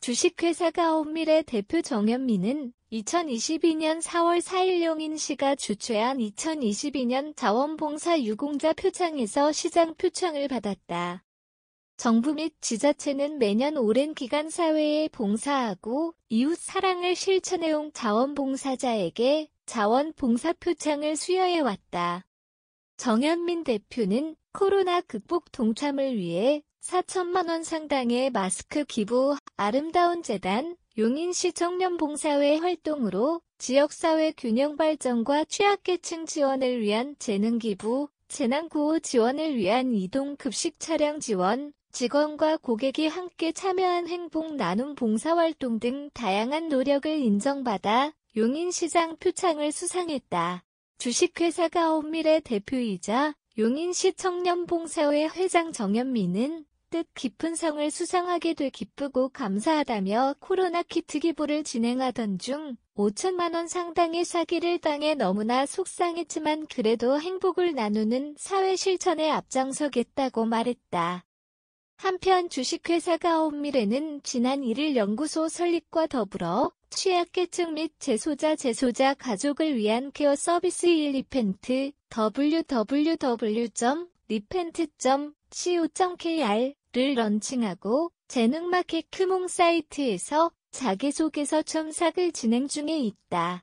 주식회사가 온밀의 대표 정현민은 2022년 4월 4일 용인 시가 주최한 2022년 자원봉사 유공자 표창에서 시장 표창을 받았다. 정부 및 지자체는 매년 오랜 기간 사회에 봉사하고 이웃 사랑을 실천해온 자원봉사자에게 자원봉사 표창을 수여해왔다. 정현민 대표는 코로나 극복 동참을 위해 4천만원 상당의 마스크 기부, 아름다운 재단, 용인시 청년봉사회 활동으로 지역사회 균형 발전과 취약계층 지원을 위한 재능기부, 재난구호 지원을 위한 이동급식 차량 지원, 직원과 고객이 함께 참여한 행복 나눔 봉사활동 등 다양한 노력을 인정받아 용인시장 표창을 수상했다. 주식회사가 온밀의 대표이자 용인시 청년봉사회 회장 정현미는 뜻 깊은 성을 수상하게 돼 기쁘고 감사하다며 코로나 키트 기부를 진행하던 중 5천만원 상당의 사기를 당해 너무나 속상했지만 그래도 행복을 나누는 사회 실천에 앞장서겠다고 말했다. 한편 주식회사가 온미래는 지난 1일 연구소 설립과 더불어 취약계층 및 재소자 재소자 가족을 위한 케어 서비스 1이펜트 www.repent.co.kr를 런칭하고 재능마켓 크몽 사이트에서 자기소개서 첨삭을 진행 중에 있다.